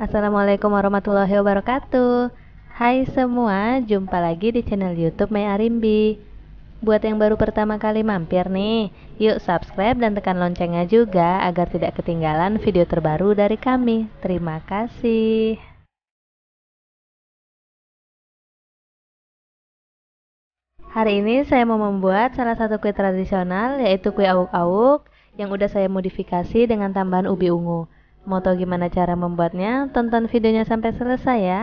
Assalamualaikum warahmatullahi wabarakatuh Hai semua, jumpa lagi di channel youtube Mei Arimbi Buat yang baru pertama kali mampir nih, yuk subscribe dan tekan loncengnya juga agar tidak ketinggalan video terbaru dari kami Terima kasih Hari ini saya mau membuat salah satu kue tradisional yaitu kue awuk-awuk yang udah saya modifikasi dengan tambahan ubi ungu. Mau tahu gimana cara membuatnya? Tonton videonya sampai selesai ya.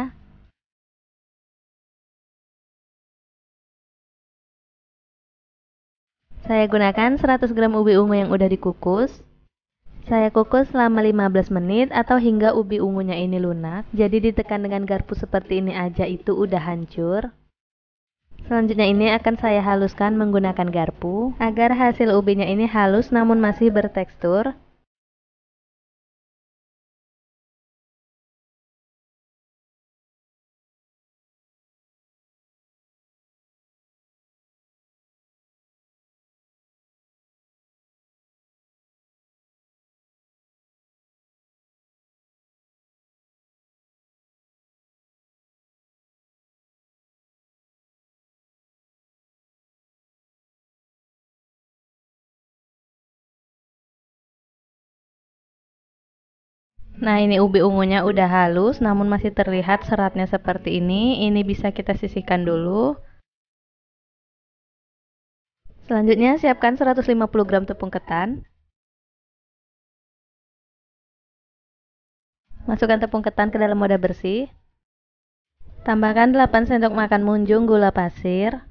Saya gunakan 100 gram ubi ungu yang udah dikukus. Saya kukus selama 15 menit atau hingga ubi ungunya ini lunak. Jadi ditekan dengan garpu seperti ini aja itu udah hancur. Selanjutnya ini akan saya haluskan menggunakan garpu agar hasil ubinya ini halus namun masih bertekstur. Nah ini ubi ungunya udah halus namun masih terlihat seratnya seperti ini. Ini bisa kita sisihkan dulu. Selanjutnya siapkan 150 gram tepung ketan. Masukkan tepung ketan ke dalam wadah bersih. Tambahkan 8 sendok makan munjung gula pasir.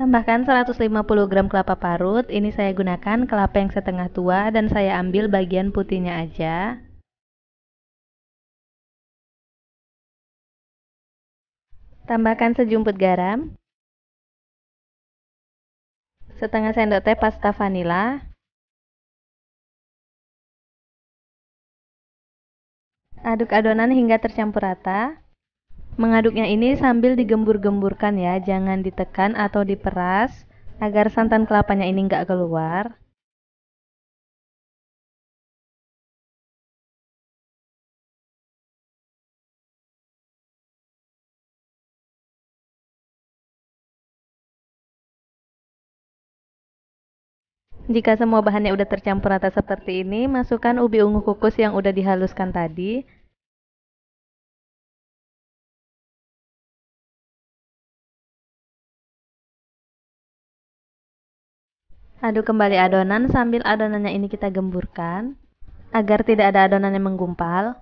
Tambahkan 150 gram kelapa parut, ini saya gunakan kelapa yang setengah tua dan saya ambil bagian putihnya aja. Tambahkan sejumput garam, setengah sendok teh pasta vanila, aduk adonan hingga tercampur rata. Mengaduknya ini sambil digembur-gemburkan ya, jangan ditekan atau diperas agar santan kelapanya ini nggak keluar. Jika semua bahannya udah tercampur rata seperti ini, masukkan ubi ungu kukus yang udah dihaluskan tadi, Aduk kembali adonan sambil adonannya ini kita gemburkan agar tidak ada adonan yang menggumpal.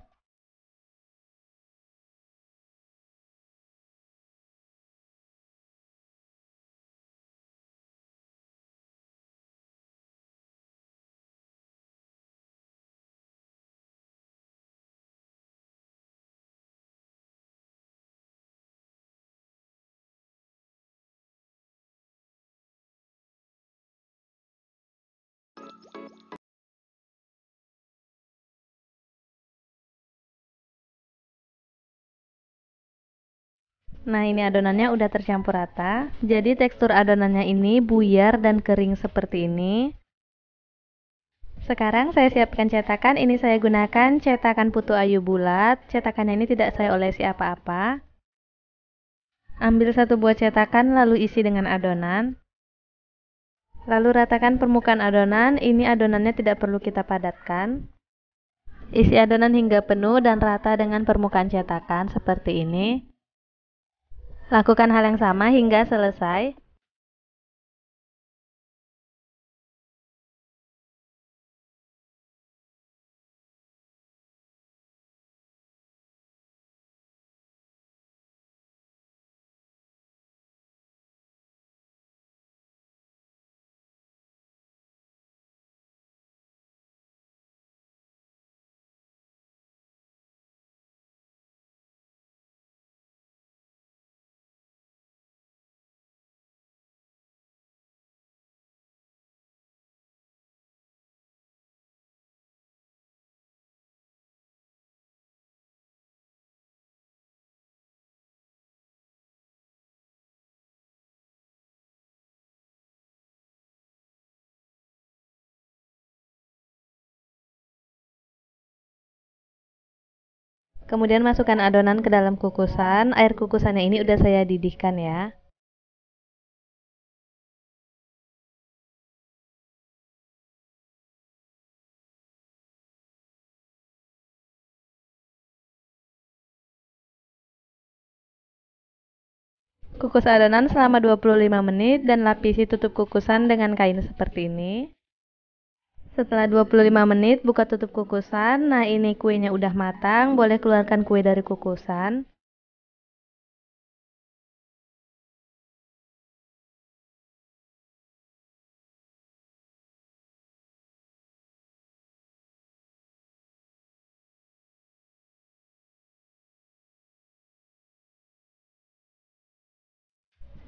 Nah, ini adonannya udah tercampur rata. Jadi tekstur adonannya ini buyar dan kering seperti ini. Sekarang saya siapkan cetakan. Ini saya gunakan cetakan putu ayu bulat. Cetakannya ini tidak saya olesi apa-apa. Ambil satu buah cetakan lalu isi dengan adonan. Lalu ratakan permukaan adonan. Ini adonannya tidak perlu kita padatkan. Isi adonan hingga penuh dan rata dengan permukaan cetakan seperti ini. Lakukan hal yang sama hingga selesai Kemudian masukkan adonan ke dalam kukusan. Air kukusannya ini udah saya didihkan ya. Kukus adonan selama 25 menit dan lapisi tutup kukusan dengan kain seperti ini. Setelah 25 menit buka tutup kukusan. Nah, ini kuenya udah matang, boleh keluarkan kue dari kukusan.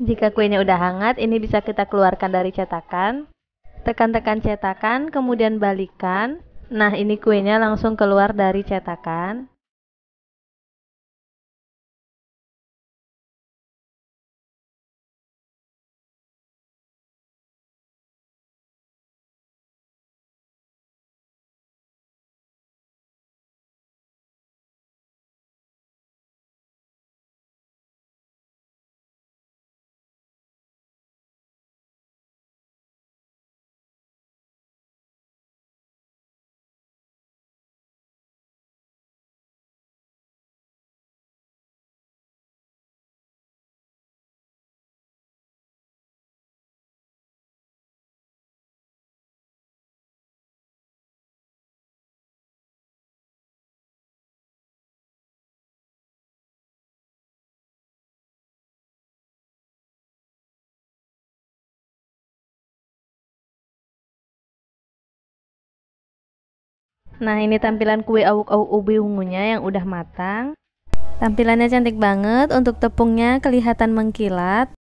Jika kuenya udah hangat, ini bisa kita keluarkan dari cetakan tekan-tekan cetakan, kemudian balikan. Nah, ini kuenya langsung keluar dari cetakan. Nah, ini tampilan kue awuk-awuk ubi ungunya yang udah matang. Tampilannya cantik banget, untuk tepungnya kelihatan mengkilat.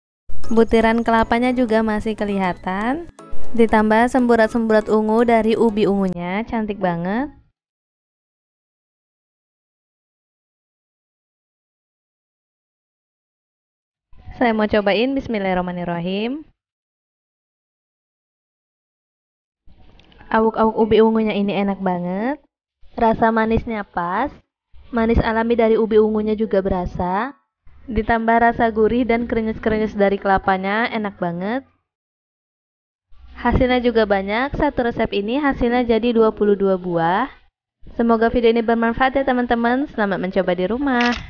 Butiran kelapanya juga masih kelihatan. Ditambah semburat-semburat ungu dari ubi ungunya, cantik banget. Saya mau cobain bismillahirrahmanirrahim. awuk-awuk ubi ungunya ini enak banget. Rasa manisnya pas. Manis alami dari ubi ungunya juga berasa. Ditambah rasa gurih dan krenyes-krenyes dari kelapanya enak banget. Hasilnya juga banyak. Satu resep ini hasilnya jadi 22 buah. Semoga video ini bermanfaat ya teman-teman. Selamat mencoba di rumah.